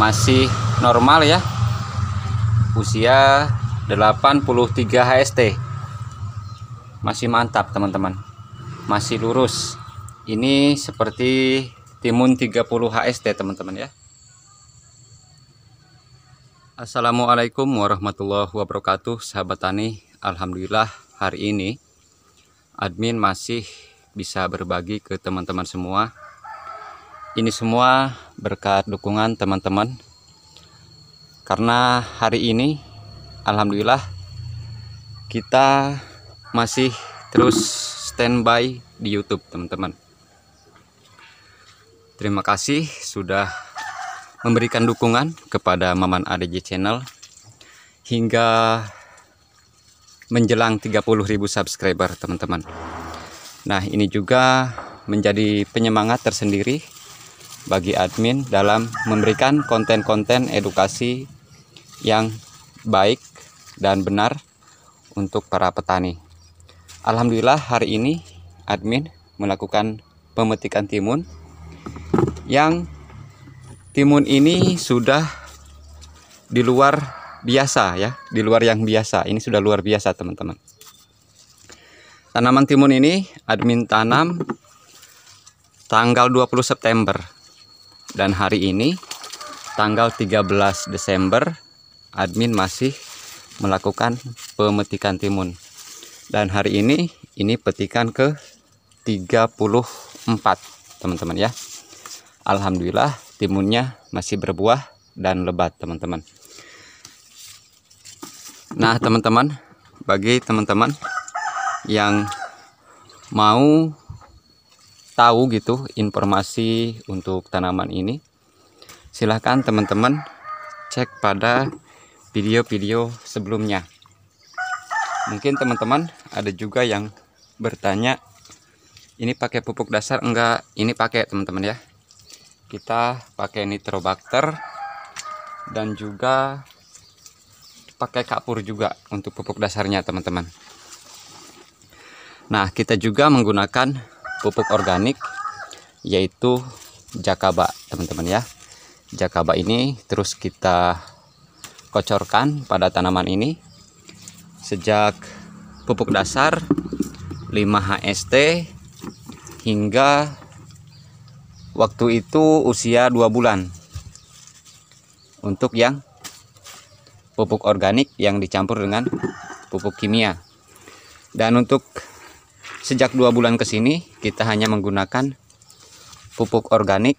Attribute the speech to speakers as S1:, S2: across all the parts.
S1: masih normal ya usia 83 HST masih mantap teman-teman masih lurus ini seperti timun 30 HST teman-teman ya Assalamualaikum warahmatullahi wabarakatuh sahabat tani Alhamdulillah hari ini admin masih bisa berbagi ke teman-teman semua ini semua berkat dukungan teman-teman karena hari ini alhamdulillah kita masih terus standby di YouTube teman-teman terima kasih sudah memberikan dukungan kepada Maman ADJ channel hingga menjelang 30.000 subscriber teman-teman nah ini juga menjadi penyemangat tersendiri bagi admin dalam memberikan konten-konten edukasi yang baik dan benar untuk para petani. Alhamdulillah hari ini admin melakukan pemetikan timun yang timun ini sudah di luar biasa ya, di luar yang biasa. Ini sudah luar biasa, teman-teman. Tanaman timun ini admin tanam tanggal 20 September dan hari ini tanggal 13 Desember admin masih melakukan pemetikan timun dan hari ini ini petikan ke 34 teman-teman ya Alhamdulillah timunnya masih berbuah dan lebat teman-teman nah teman-teman bagi teman-teman yang mau tahu gitu informasi untuk tanaman ini silahkan teman-teman cek pada video-video sebelumnya mungkin teman-teman ada juga yang bertanya ini pakai pupuk dasar enggak ini pakai teman-teman ya kita pakai nitrobakter dan juga pakai kapur juga untuk pupuk dasarnya teman-teman nah kita juga menggunakan pupuk organik yaitu jakaba teman-teman ya jakaba ini terus kita kocorkan pada tanaman ini sejak pupuk dasar 5 HST hingga waktu itu usia 2 bulan untuk yang pupuk organik yang dicampur dengan pupuk kimia dan untuk sejak dua bulan ke sini kita hanya menggunakan pupuk organik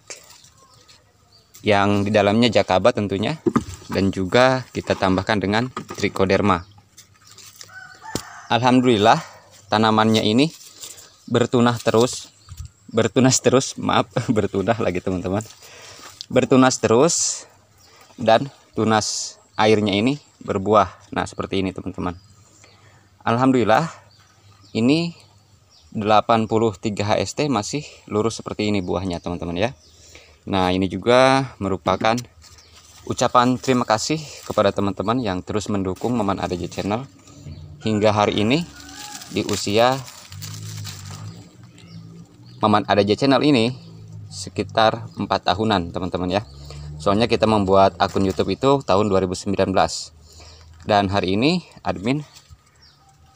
S1: yang di dalamnya jakaba tentunya dan juga kita tambahkan dengan trichoderma. Alhamdulillah tanamannya ini bertunah terus, bertunas terus, maaf bertunah lagi teman-teman. Bertunas terus dan tunas airnya ini berbuah. Nah, seperti ini teman-teman. Alhamdulillah ini 83 HST masih lurus seperti ini buahnya teman-teman ya Nah ini juga merupakan ucapan terima kasih kepada teman-teman yang terus mendukung Maman ADJ Channel hingga hari ini di usia Maman ADJ Channel ini sekitar 4 tahunan teman-teman ya soalnya kita membuat akun YouTube itu tahun 2019 dan hari ini admin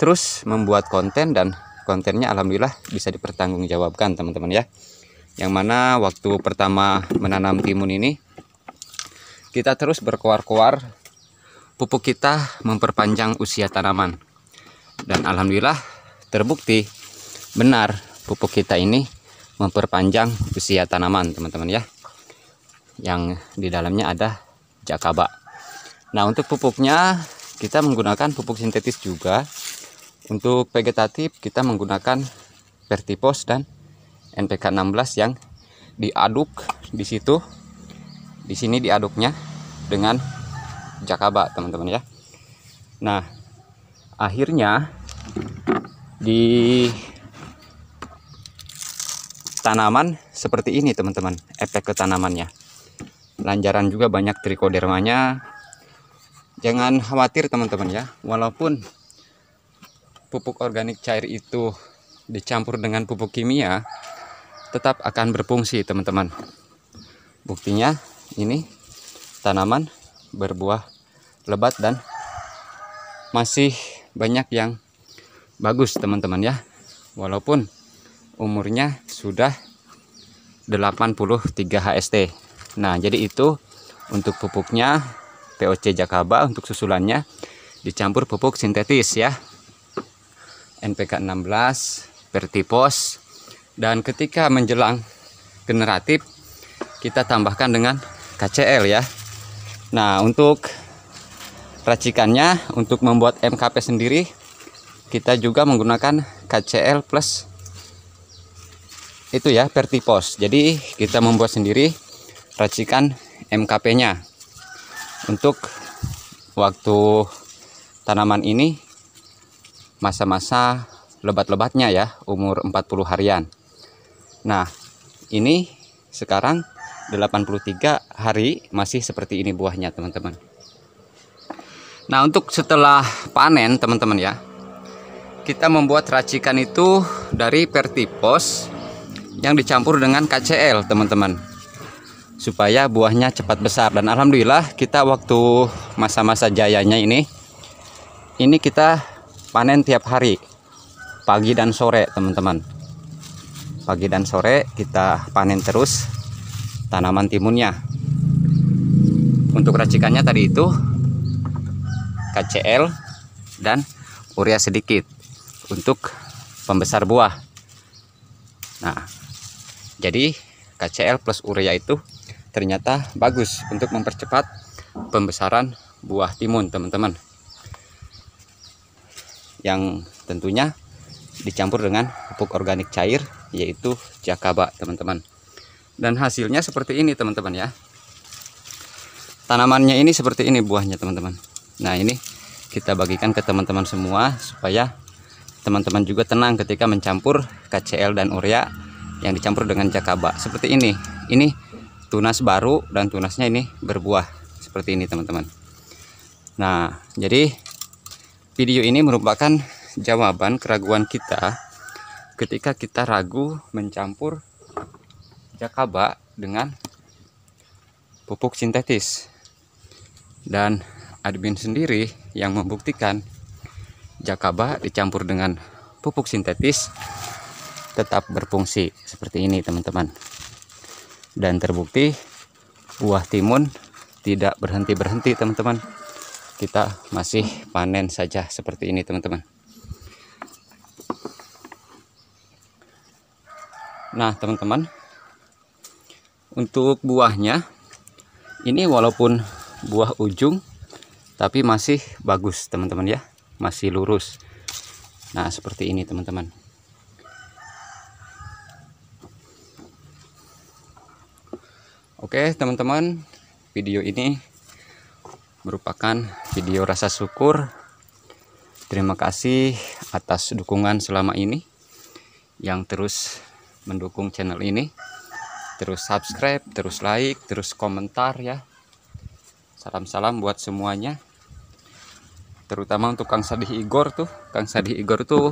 S1: terus membuat konten dan kontennya alhamdulillah bisa dipertanggungjawabkan teman-teman ya yang mana waktu pertama menanam timun ini kita terus berkoar-koar pupuk kita memperpanjang usia tanaman dan alhamdulillah terbukti benar pupuk kita ini memperpanjang usia tanaman teman-teman ya yang di dalamnya ada jakaba nah untuk pupuknya kita menggunakan pupuk sintetis juga untuk vegetatif kita menggunakan Vertipos dan NPK 16 yang diaduk di situ. Di sini diaduknya dengan Jakaba, teman-teman ya. Nah, akhirnya di tanaman seperti ini teman-teman efek ke tanamannya lanjaran juga banyak trikodermanya jangan khawatir teman-teman ya walaupun pupuk organik cair itu dicampur dengan pupuk kimia tetap akan berfungsi teman-teman buktinya ini tanaman berbuah lebat dan masih banyak yang bagus teman-teman ya walaupun umurnya sudah 83 HST nah jadi itu untuk pupuknya POC Jakaba untuk susulannya dicampur pupuk sintetis ya NPK 16 vertipos dan ketika menjelang generatif kita tambahkan dengan KCL ya Nah untuk racikannya untuk membuat MKP sendiri kita juga menggunakan KCL plus itu ya vertipos jadi kita membuat sendiri racikan MKP nya untuk waktu tanaman ini masa-masa lebat-lebatnya ya, umur 40 harian. Nah, ini sekarang 83 hari masih seperti ini buahnya, teman-teman. Nah, untuk setelah panen, teman-teman ya. Kita membuat racikan itu dari pertipos yang dicampur dengan KCL, teman-teman. Supaya buahnya cepat besar dan alhamdulillah kita waktu masa-masa jayanya ini ini kita panen tiap hari pagi dan sore teman-teman pagi dan sore kita panen terus tanaman timunnya untuk racikannya tadi itu KCL dan urea sedikit untuk pembesar buah nah jadi KCL plus urea itu ternyata bagus untuk mempercepat pembesaran buah timun teman-teman yang tentunya dicampur dengan pupuk organik cair yaitu jakaba teman-teman dan hasilnya seperti ini teman-teman ya tanamannya ini seperti ini buahnya teman-teman nah ini kita bagikan ke teman-teman semua supaya teman-teman juga tenang ketika mencampur KCL dan urea yang dicampur dengan jakaba seperti ini ini tunas baru dan tunasnya ini berbuah seperti ini teman-teman nah jadi Video ini merupakan jawaban keraguan kita ketika kita ragu mencampur jakaba dengan pupuk sintetis. Dan admin sendiri yang membuktikan jakaba dicampur dengan pupuk sintetis tetap berfungsi seperti ini teman-teman. Dan terbukti buah timun tidak berhenti-berhenti teman-teman kita masih panen saja seperti ini teman-teman nah teman-teman untuk buahnya ini walaupun buah ujung tapi masih bagus teman-teman ya masih lurus nah seperti ini teman-teman oke teman-teman video ini merupakan video rasa syukur. Terima kasih atas dukungan selama ini yang terus mendukung channel ini. Terus subscribe, terus like, terus komentar ya. Salam-salam buat semuanya. Terutama untuk Kang Sadih Igor tuh. Kang Sadih Igor tuh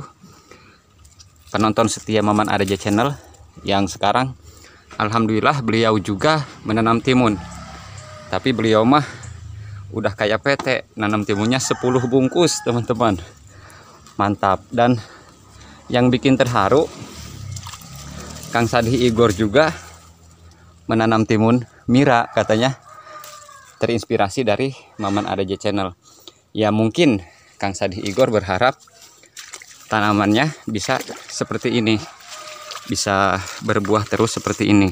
S1: penonton setia Maman Areja Channel yang sekarang alhamdulillah beliau juga menanam timun. Tapi beliau mah udah kayak PT nanam timunnya 10 bungkus teman-teman mantap dan yang bikin terharu Kang Sadih Igor juga menanam timun Mira katanya terinspirasi dari Maman ADJ Channel ya mungkin Kang Sadih Igor berharap tanamannya bisa seperti ini bisa berbuah terus seperti ini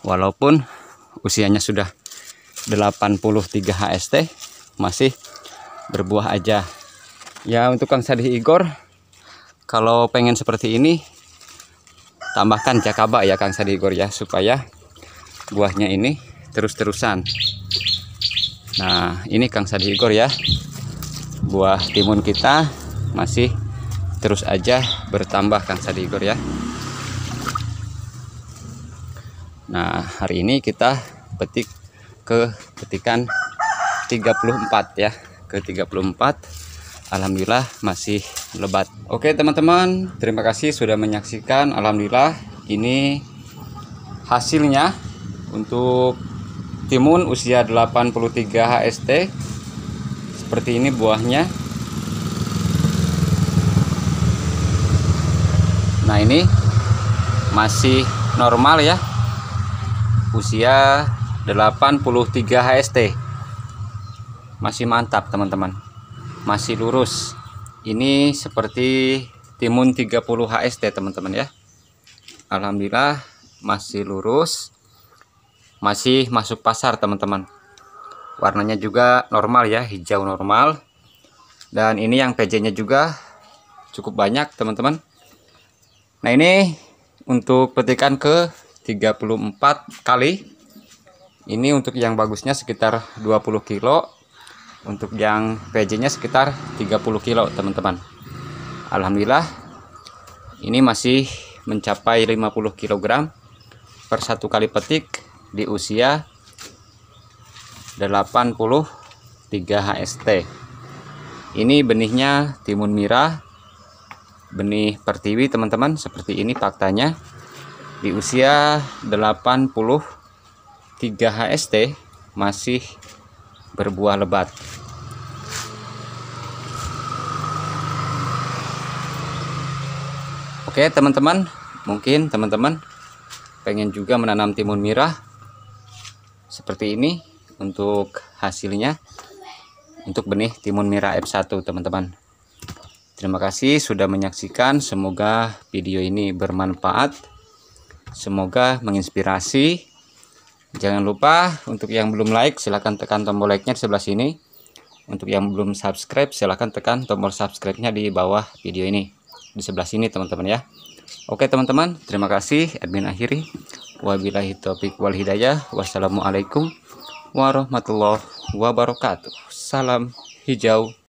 S1: walaupun usianya sudah 83 HST masih berbuah aja ya untuk Kang Sadih Igor kalau pengen seperti ini tambahkan jakaba ya Kang Sadih Igor ya supaya buahnya ini terus-terusan nah ini Kang Sadih Igor ya buah timun kita masih terus aja bertambah Kang Sadih Igor ya nah hari ini kita petik ke ketikan 34 ya ke 34 Alhamdulillah masih lebat Oke teman-teman terima kasih sudah menyaksikan Alhamdulillah ini hasilnya untuk timun usia 83 HST seperti ini buahnya nah ini masih normal ya usia 83 HST masih mantap teman-teman masih lurus ini seperti timun 30 HST teman-teman ya Alhamdulillah masih lurus masih masuk pasar teman-teman warnanya juga normal ya hijau normal dan ini yang PJ nya juga cukup banyak teman-teman nah ini untuk petikan ke 34 kali ini untuk yang bagusnya sekitar 20 kilo untuk yang PJ nya sekitar 30 kilo teman-teman Alhamdulillah ini masih mencapai 50 kg per satu kali petik di usia 83 HST ini benihnya timun mirah benih pertiwi teman-teman seperti ini faktanya di usia 80 3HST masih berbuah lebat. Oke teman-teman, mungkin teman-teman pengen juga menanam timun mirah seperti ini untuk hasilnya untuk benih timun mirah F1 teman-teman. Terima kasih sudah menyaksikan, semoga video ini bermanfaat, semoga menginspirasi, Jangan lupa untuk yang belum like silahkan tekan tombol like-nya di sebelah sini. Untuk yang belum subscribe silahkan tekan tombol subscribe-nya di bawah video ini. Di sebelah sini teman-teman ya. Oke teman-teman, terima kasih admin akhiri. Wabillahi taufiq wal hidayah. Wassalamualaikum warahmatullahi wabarakatuh. Salam hijau.